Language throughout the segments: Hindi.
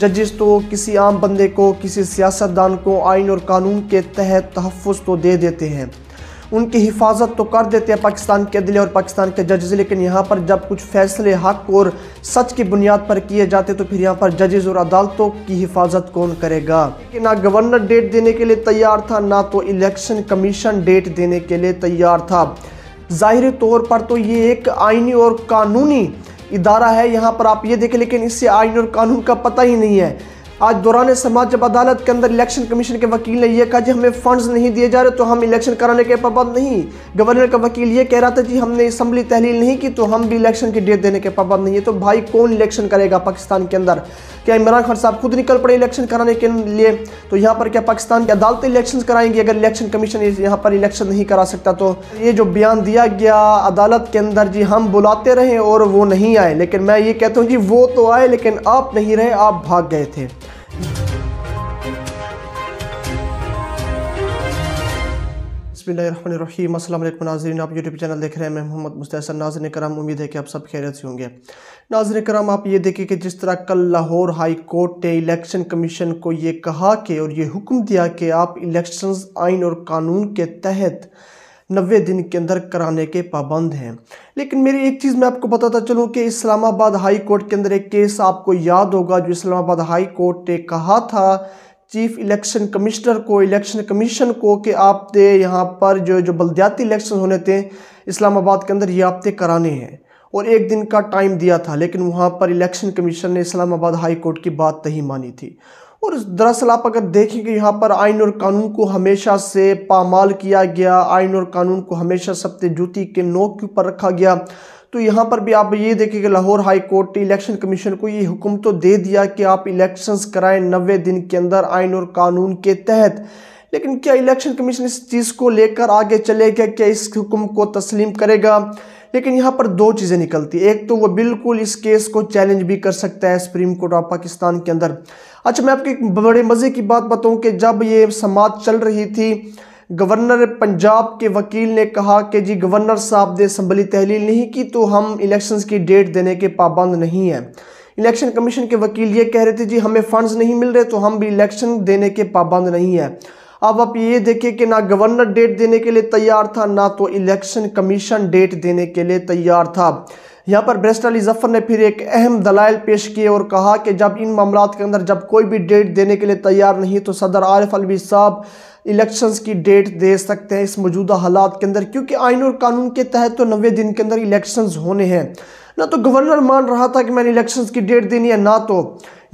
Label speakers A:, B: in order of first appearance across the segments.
A: जजेस तो किसी आम बंदे को किसी सियासतदान को आइन और कानून के तहत तहफ़ तो दे देते हैं उनकी हिफाजत तो कर देते हैं पाकिस्तान के दिले और पाकिस्तान के जजेस लेकिन यहाँ पर जब कुछ फैसले हक और सच की बुनियाद पर किए जाते तो फिर यहाँ पर जजेस और अदालतों की हिफाजत कौन करेगा कि ना गवर्नर डेट देने के लिए तैयार था ना तो इलेक्शन कमीशन डेट देने के लिए तैयार था ज़ाहिर तौर पर तो ये एक आइनी और कानूनी इदारा है यहाँ पर आप ये देखें लेकिन इससे आइन और कानून का पता ही नहीं है आज दौरान समाज जब अदालत के अंदर इलेक्शन कमीशन के वकील ने यह कहा जी हमें फंड्स नहीं दिए जा रहे तो हम इलेक्शन कराने के पाबंद नहीं गवर्नर का वकील ये कह रहा था जी हमने असम्बली तहलील नहीं की तो हम भी इलेक्शन की डेट देने के पाबंद नहीं है तो भाई कौन इलेक्शन करेगा पाकिस्तान के अंदर क्या इमरान खान साहब खुद निकल पड़े इलेक्शन कराने के लिए तो यहाँ पर क्या पाकिस्तान की अदालत इलेक्शन कराएंगी अगर इलेक्शन कमीशन यहाँ पर इलेक्शन नहीं करा सकता तो ये जो बयान दिया गया अदालत के अंदर जी हम बुलाते रहे और वो नहीं आए लेकिन मैं ये कहता हूँ जी वो तो आए लेकिन आप नहीं रहे आप भाग गए थे बसमीम नाजरन आप यूट्यूब चैनल देख रहे हैं मैं मोहम्मद मुस्तैसन नाजर कराम उम्मीद है कि आप सब खैरत से होंगे नाजन कराम आप ये देखें कि जिस तरह कल लाहौर हाई कोर्ट ने इलेक्शन कमीशन को ये कहा कि और ये हुक्म दिया कि आप इलेक्शन आइन और कानून के तहत नबे दिन के अंदर कराने के पाबंद हैं लेकिन मेरी एक चीज़ मैं आपको बताता चलूँ कि इस्लामाबाद हाई कोर्ट के अंदर एक केस आपको याद होगा जो इस्लामाबाद हाई कोर्ट ने कहा था चीफ इलेक्शन कमिश्नर को इलेक्शन कमीशन को कि आपते यहाँ पर जो जो बलद्याती इलेक्शन होने थे इस्लामाबाद के अंदर ये आपते कराने हैं और एक दिन का टाइम दिया था लेकिन वहाँ पर इलेक्शन कमीशन ने इस्लामाबाद हाई कोर्ट की बात नहीं मानी थी और दरअसल आप अगर देखें कि यहाँ पर आइन और कानून को हमेशा से पामाल किया गया आइन और कानून को हमेशा सप्ते जूती के नोक के ऊपर रखा गया तो यहाँ पर भी आप ये देखिए कि लाहौर हाई कोर्ट ने इलेक्शन कमीशन को ये हुक्म तो दे दिया कि आप इलेक्शंस कराएं नबे दिन के अंदर आइन और कानून के तहत लेकिन क्या इलेक्शन कमीशन इस चीज़ को लेकर आगे चलेगा क्या इस हुक्म को तस्लीम करेगा लेकिन यहाँ पर दो चीज़ें निकलती एक तो वो बिल्कुल इस केस को चैलेंज भी कर सकता है सुप्रीम कोर्ट ऑफ पाकिस्तान के अंदर अच्छा मैं आपके बड़े मज़े की बात बताऊँ कि जब ये समाज चल रही थी गवर्नर पंजाब के वकील ने कहा कि जी गवर्नर साहब ने असम्बली तहलील नहीं की तो हम इलेक्शंस की डेट देने के पाबंद नहीं हैं इलेक्शन कमीशन के वकील ये कह रहे थे जी हमें फंड्स नहीं मिल रहे तो हम भी इलेक्शन देने के पाबंद नहीं है अब आप ये देखें कि ना गवर्नर डेट देने के लिए तैयार था ना तो इलेक्शन कमीशन डेट देने के लिए तैयार था यहाँ पर ब्रेस्ट अली जफ़र ने फिर एक अहम दलाइल पेश किए और कहा कि जब इन मामला के अंदर जब कोई भी डेट देने के लिए तैयार नहीं तो सदर आरिफ अलवी साहब इलेक्शंस की डेट दे सकते हैं इस मौजूदा हालात के अंदर क्योंकि आइन और कानून के तहत तो नबे दिन के अंदर इलेक्शंस होने हैं ना तो गवर्नर मान रहा था कि मैंने इलेक्शंस की डेट देनी है ना तो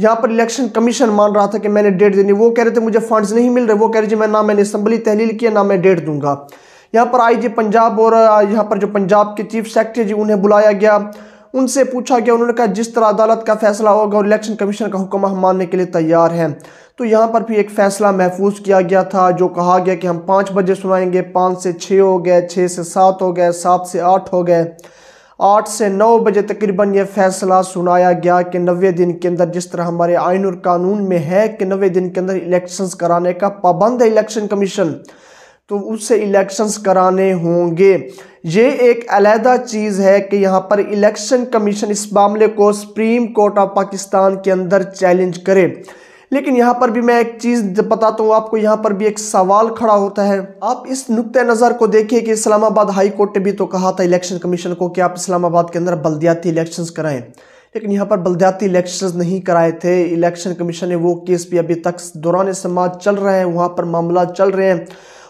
A: यहाँ पर इलेक्शन कमीशन मान रहा था कि मैंने डेट देनी वो कह रहे थे मुझे फंड्स नहीं मिल रहे वो कह रहे थे मैं ना मैंने असम्बली तहलील किया ना मैं डेट दूंगा यहाँ पर आई पंजाब और यहाँ पर जो पंजाब के चीफ सेक्रेटरी जी उन्हें बुलाया गया उनसे पूछा गया उन्होंने कहा जिस तरह अदालत का फैसला होगा और इलेक्शन कमीशन का हुक्म हम मानने के लिए तैयार हैं तो यहाँ पर भी एक फैसला महफूज किया गया था जो कहा गया कि हम पाँच बजे सुनाएंगे पाँच से छः हो गए छः से सात हो गए सात से आठ हो गए आठ से नौ बजे तकरीबन यह फैसला सुनाया गया कि नबे दिन के अंदर जिस तरह हमारे आयन और कानून में है कि नवे दिन के अंदर इलेक्शंस कराने का पाबंद है इलेक्शन कमीशन तो उससे इलेक्शंस कराने होंगे ये एक अलहदा चीज़ है कि यहाँ पर इलेक्शन कमीशन इस मामले को सुप्रीम कोर्ट ऑफ पाकिस्तान के अंदर चैलेंज करे लेकिन यहाँ पर भी मैं एक चीज़ बताता हूँ आपको यहाँ पर भी एक सवाल खड़ा होता है आप इस नुक़ नज़र को देखिए कि इस्लामाबाद हाई कोर्ट ने भी तो कहा था इलेक्शन कमीशन को कि आप इस्लामाबाद के अंदर बल्दियाती इलेक्शंस कराएं लेकिन यहाँ पर बल्दियाती इलेक्शंस नहीं कराए थे इलेक्शन कमीशन ने वो केस भी अभी तक दौरान समाज चल रहे हैं वहाँ पर मामला चल रहे हैं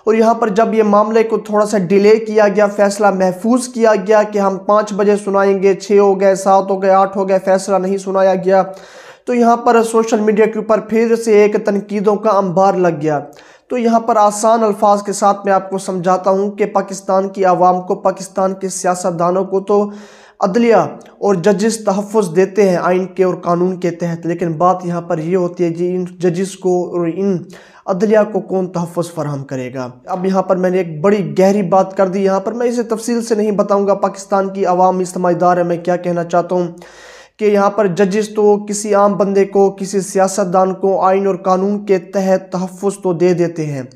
A: और यहाँ पर जब ये मामले को थोड़ा सा डिले किया गया फैसला महफूज किया गया कि हम पाँच बजे सुनाएंगे छः हो गए सात हो गए आठ हो गए फैसला नहीं सुनाया गया तो यहाँ पर सोशल मीडिया के ऊपर फिर से एक तनकीदों का अंबार लग गया तो यहाँ पर आसान अल्फाज के साथ मैं आपको समझाता हूँ कि पाकिस्तान की आवाम को पाकिस्तान के सियासतदानों को तो अदलिया और जजिस तहफ़ देते हैं आइन के और कानून के तहत लेकिन बात यहाँ पर ये होती है जी इन जजस को और इन अदलिया को कौन तहफ़ फराम करेगा अब यहाँ पर मैंने एक बड़ी गहरी बात कर दी यहाँ पर मैं इसे तफसील से नहीं बताऊँगा पाकिस्तान की आवाम समझदार है मैं क्या कहना चाहता हूँ कि यहाँ पर जजेस तो किसी आम बंदे को किसी सियासतदान को आइन और कानून के तहत तहफ़ तो दे देते हैं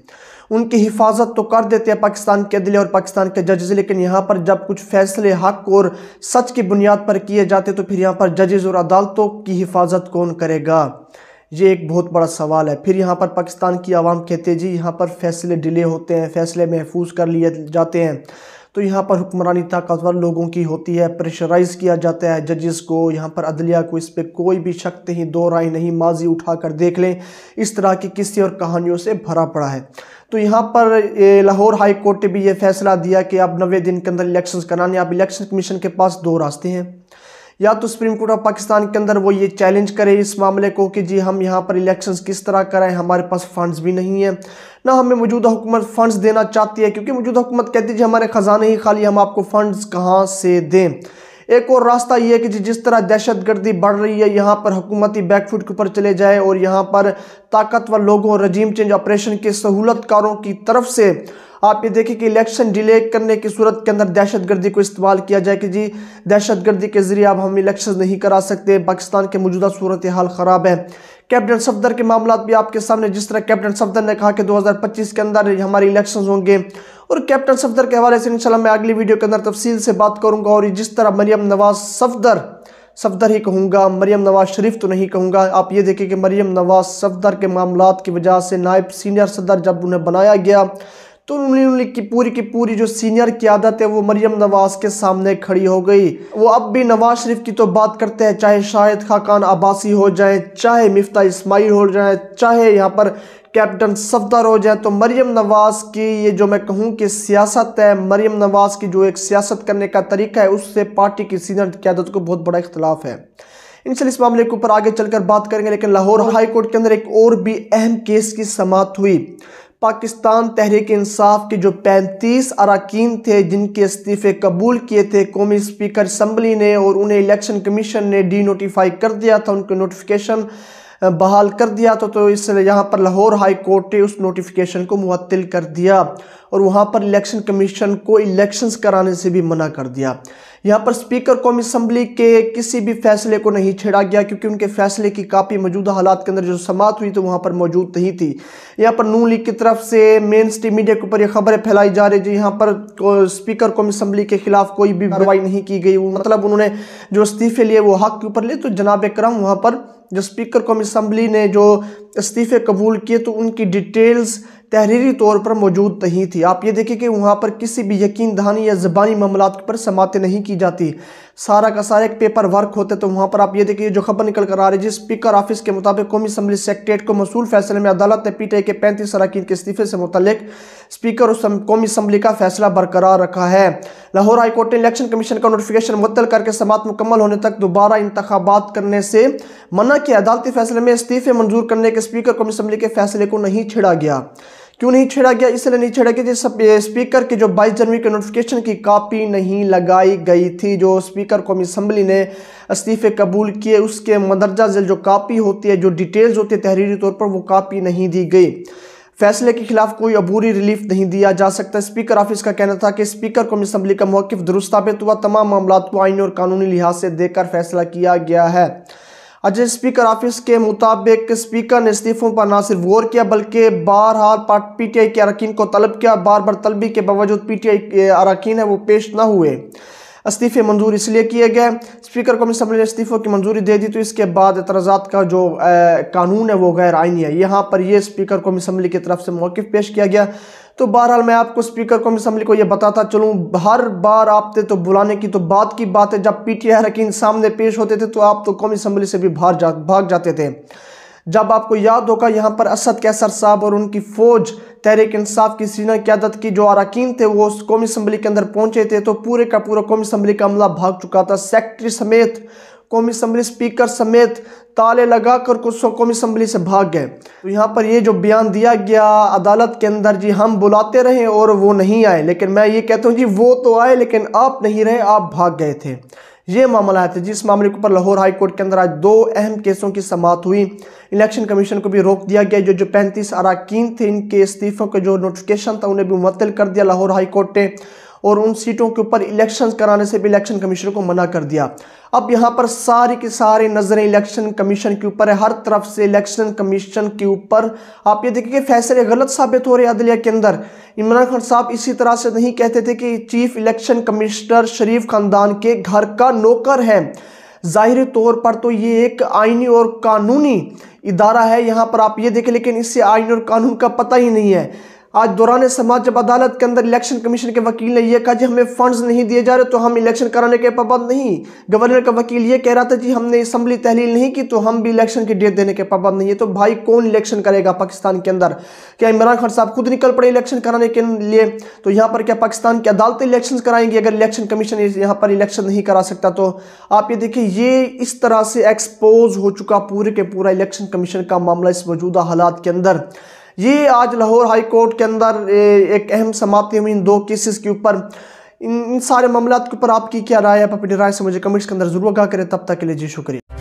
A: उनकी हिफाजत तो कर देते हैं पाकिस्तान के अदले और पाकिस्तान के जजेस लेकिन यहाँ पर जब कुछ फैसले हक और सच की बुनियाद पर किए जाते तो फिर यहाँ पर जजेस और अदालतों की हिफाजत कौन करेगा ये एक बहुत बड़ा सवाल है फिर यहाँ पर पाकिस्तान की आवाम कहते जी यहाँ पर फैसले डिले होते हैं फैसले महफूज कर लिए जाते हैं तो यहाँ पर हुक्मरानी ताकतवर लोगों की होती है प्रेशराइज़ किया जाता है जजेस को यहाँ पर अदलिया को इस पर कोई भी शक नहीं दो राय नहीं माजी उठा कर देख लें इस तरह की किस्से और कहानियों से भरा पड़ा है तो यहाँ पर लाहौर हाई कोर्ट ने भी ये फैसला दिया कि आप नवे दिन के अंदर इलेक्शन कराने आप इलेक्शन कमीशन के पास दो रास्ते हैं या तो सुप्रीम कोर्ट ऑफ पाकिस्तान के अंदर वो ये चैलेंज करे इस मामले को कि जी हम यहाँ पर इलेक्शंस किस तरह कराएं हमारे पास फंड्स भी नहीं है ना हमें मौजूदा हुकूमत फंड्स देना चाहती है क्योंकि मौजूदा हुकूमत कहती है हमारे ख़जाने ही खाली हम आपको फंड्स कहाँ से दें एक और रास्ता ये है कि जिस तरह दहशतगर्दी बढ़ रही है यहाँ पर हुकूमती बैकफुट के ऊपर चले जाए और यहाँ पर ताकतवर लोगों रजीम चेंज ऑपरेशन के सहूलतकारों की तरफ से आप ये देखें कि इलेक्शन डिले करने की सूरत के अंदर दहशत गर्दी को इस्तेमाल किया जाए कि जी दहशत गर्दी के ज़रिए अब हम इलेक्शन नहीं करा सकते पाकिस्तान के मौजूदा सूरत हाल ख़राब है कैप्टन सफदर के मामला भी आपके सामने जिस तरह कैप्टन सफदर ने कहा कि 2025 के अंदर हमारे इलेक्शन होंगे और कैप्टन सफदर के हवाले से इंशाल्लाह मैं अगली वीडियो के अंदर तफसील से बात करूंगा और जिस तरह मरियम नवाज सफदर सफदर ही कहूँगा मरियम नवाज शरीफ तो नहीं कहूँगा आप ये देखें कि मरीम नवाज सफदर के मामला की वजह से नायब सीनियर सदर जब उन्हें बनाया गया तो उन्होंने की पूरी की पूरी जो सीनियर क्यादत है वो मरियम नवाज के सामने खड़ी हो गई वो अब भी नवाज शरीफ की तो बात करते हैं चाहे शाहिद खाकान अब्बासी हो जाए चाहे मिफ्ता इस्माइल हो जाए चाहे यहाँ पर कैप्टन सफदर हो जाए तो मरियम नवाज़ की ये जो मैं कहूँ कि सियासत है मरियम नवाज़ की जो एक सियासत करने का तरीका है उससे पार्टी की सीनियर क्यादत को बहुत बड़ा इख्तलाफ है इनसे इस मामले के ऊपर आगे चलकर बात करेंगे लेकिन लाहौर हाईकोर्ट के अंदर एक और भी अहम केस की समाप्त हुई पाकिस्तान तहरीक इंसाफ के जो पैंतीस अरकान थे जिनके इस्तीफ़े कबूल किए थे कौमी स्पीकर असम्बली ने और उन्हें इलेक्शन कमीशन ने डी नोटिफाई कर दिया था उनके नोटिफिकेशन बहाल कर दिया था तो इसलिए यहाँ पर लाहौर हाई कोर्ट ने उस नोटिफिकेशन को मुअत्ल कर दिया और वहाँ पर इलेक्शन कमीशन को इलेक्शंस कराने से भी मना कर दिया यहाँ पर स्पीकर कौमी असम्बली के किसी भी फैसले को नहीं छेड़ा गया क्योंकि उनके फैसले की कापी मौजूदा हालात के अंदर जो समात हुई तो वहाँ पर मौजूद नहीं थी यहाँ पर नू लीग की तरफ से मेन स्ट्रीम मीडिया के ऊपर ये खबरें फैलाई जा रही थी यहाँ पर स्पीकर कौमी असम्बली के खिलाफ कोई भी कार्रवाई नहीं की गई मतलब उन्होंने जो इस्तीफे लिए वो हक के ऊपर लिए तो जनाब करम वहाँ पर जो स्पीकर कौमी असम्बली ने जो इस्तीफे कबूल किए तो उनकी डिटेल्स तहरीरी तौर पर मौजूद नहीं थी आप ये देखें कि वहाँ पर किसी भी यकीन दहानी या ज़बानी मामला पर समातें नहीं की जाती सारा का सारा एक पेपर वर्क होता है तो वहाँ पर आप ये देखिए जो खबर निकल कर आ रही है स्पीकर ऑफिस के मुताबिक कौमी असम्बली सेक्रेट को मसूल फैसले में अदालत ने पीटीआई के पैंतीस अरकान के इस्तीफे से मुतलिक स्पीकर और कौमी असम्बली का फैसला बरकरार रखा है लाहौर हाईकोर्ट ने इलेक्शन कमीशन का नोटिफिकेशन मुतल करके समात मुकम्मल होने तक दोबारा इंतबात करने से मना किया अदालती फैसले में इस्तीफे मंजूर करने के स्पीकर कौमी असम्बली के फैसले को नहीं छिड़ा गया क्यों नहीं छेड़ा गया इसलिए नहीं छेड़ा गया जिस स्पीकर की जो 22 जनवरी के नोटिफिकेशन की कॉपी नहीं लगाई गई थी जो स्पीकर कौमी असम्बली ने इस्तीफ़े कबूल किए उसके मदरजा जल जो कापी होती है जो डिटेल्स होती है तहरीरी तौर पर वो कापी नहीं दी गई फैसले के खिलाफ कोई अबूरी रिलीफ नहीं दिया जा सकता स्पीकर ऑफिस का कहना था कि स्पीकर कौमी असम्बली का मौकफ दुरुस्त साबित हुआ तमाम मामला को आइनी और कानूनी लिहाज से देकर फैसला किया गया है अजय स्पीकर ऑफिस के मुताबिक स्पीकर ने इस्तीफों पर ना सिर्फ गौर किया बल्कि बार हार पी टी आई के अरकान को तलब किया बार बार तलबी के बावजूद पी टी आई के अरकान है वो पेश न हुए इस्तीफे मंजूर इसलिए किए गए स्पीकर को असम्बली ने इस्तीफ़ों की मंजूरी दे दी तो इसके बाद एतराज़ात का जो आ, कानून है वो गैर आइनी है यहाँ पर यह स्पीकर को असम्बली की तरफ से मौक़ पेश किया गया तो बहरहाल मैं आपको स्पीकर कौम असम्बली को यह बताता चलूँ हर बार आप थे तो बुलाने की तो बात की बात है जब पी टी आई हरकिन सामने पेश होते थे तो आप तो कौमी असम्बली से भी भाग जा भाग जाते थे जब आपको याद होगा यहाँ पर असद कैसर साहब और उनकी फ़ौज तहरीक इंसाफ की सीना क्यादत की जो अरकान थे वो उस कौमी असम्बली के अंदर पहुँचे थे तो पूरे का पूरा कौमी असम्बली का अमला भाग चुका था सेक्रेटरी समेत कौमी असम्बली स्पीकर समेत ताले लगाकर कुछ सौ कौमी असम्बली से भाग गए तो यहाँ पर ये जो बयान दिया गया अदालत के अंदर जी हम बुलाते रहे और वो नहीं आए लेकिन मैं ये कहता हूँ जी वो तो आए लेकिन आप नहीं रहे आप भाग गए थे ये मामला आया था तो जिस मामले के ऊपर लाहौर हाई कोर्ट के अंदर आज दो अहम केसों की समात हुई इलेक्शन कमीशन को भी रोक दिया गया जो जो पैंतीस अरकान थे इनके इस्तीफ़ों का जो नोटिफिकेशन था उन्हें भी मुतल कर दिया लाहौर हाई कोर्ट ने और उन सीटों के ऊपर इलेक्शन कराने से भी इलेक्शन कमीशन को मना कर दिया अब यहाँ पर सारी की सारी नज़रें इलेक्शन कमीशन के ऊपर है हर तरफ से इलेक्शन कमीशन के ऊपर आप ये देखिए फैसले गलत साबित हो रहे अदलिया के अंदर इमरान खान साहब इसी तरह से नहीं कहते थे कि चीफ इलेक्शन कमिश्नर शरीफ खानदान के घर का नौकर है ज़ाहिर तौर पर तो ये एक आइनी और कानूनी इदारा है यहाँ पर आप ये देखें लेकिन इससे आइन और कानून का पता ही नहीं है आज दौरान समाज जब अदालत के अंदर इलेक्शन कमीशन के वकील ने यह कहा जी हमें फंड्स नहीं दिए जा रहे तो हम इलेक्शन कराने के पाबंद नहीं गवर्नर का वकील ये कह रहा था जी हमने असम्बली तहलील नहीं की तो हम भी इलेक्शन की डेट देने के पाबंद नहीं है तो भाई कौन इलेक्शन करेगा पाकिस्तान के अंदर क्या इमरान खान साहब खुद निकल पड़े इलेक्शन कराने के लिए तो यहाँ पर क्या पाकिस्तान की अदालतें इलेक्शन कराएंगी अगर इलेक्शन कमीशन यहाँ पर इलेक्शन नहीं करा सकता तो आप ये देखिए ये इस तरह से एक्सपोज हो चुका पूरे के पूरा इलेक्शन कमीशन का मामला इस मौजूदा हालात के अंदर ये आज लाहौर हाई कोर्ट के अंदर एक अहम समाप्ति हुई इन दो केसेस के ऊपर इन सारे मामला के ऊपर आपकी क्या राय है आप अपनी राय से मुझे कमेंट्स के अंदर जरूर आगा करें तब तक के लिए जी शुक्रिया